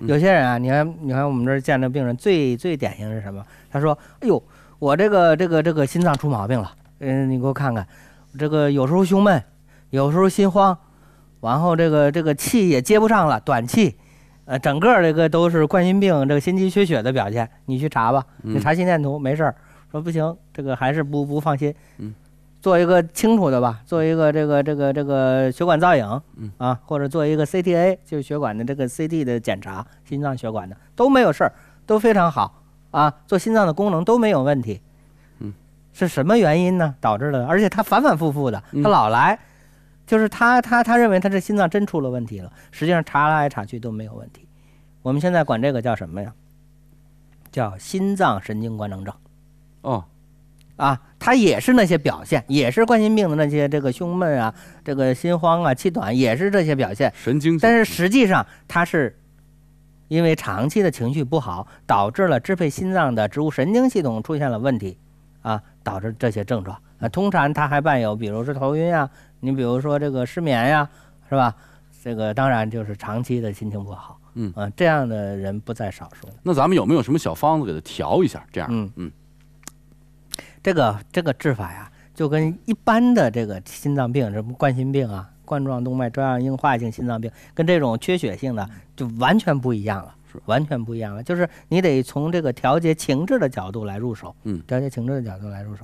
有些人啊，你看，你看我们这儿见的病人，最最典型是什么？他说：“哎呦，我这个这个这个心脏出毛病了，嗯，你给我看看，这个有时候胸闷，有时候心慌，完后这个这个气也接不上了，短气，呃，整个这个都是冠心病，这个心肌缺血的表现。你去查吧，你查心电图没事儿。说不行，这个还是不不放心。”嗯。做一个清楚的吧，做一个这个这个这个血管造影，嗯啊，或者做一个 CTA，就是血管的这个 CT 的检查，心脏血管的都没有事儿，都非常好啊，做心脏的功能都没有问题，嗯，是什么原因呢？导致的，而且他反反复复的，他老来，就是他他他认为他这心脏真出了问题了，实际上查来查去都没有问题，我们现在管这个叫什么呀？叫心脏神经官能症，哦。啊，他也是那些表现，也是冠心病的那些这个胸闷啊，这个心慌啊，气短，也是这些表现。神经。但是实际上，他是因为长期的情绪不好，导致了支配心脏的植物神经系统出现了问题，啊，导致这些症状。啊，通常他还伴有，比如说头晕啊，你比如说这个失眠呀，是吧？这个当然就是长期的心情不好。嗯。啊，这样的人不在少数。那咱们有没有什么小方子给他调一下？这样。嗯嗯。这个这个治法呀，就跟一般的这个心脏病，什么冠心病啊、冠状动脉粥样硬化性心脏病，跟这种缺血性的就完全不一样了，完全不一样了。就是你得从这个调节情志的角度来入手，嗯，调节情志的角度来入手。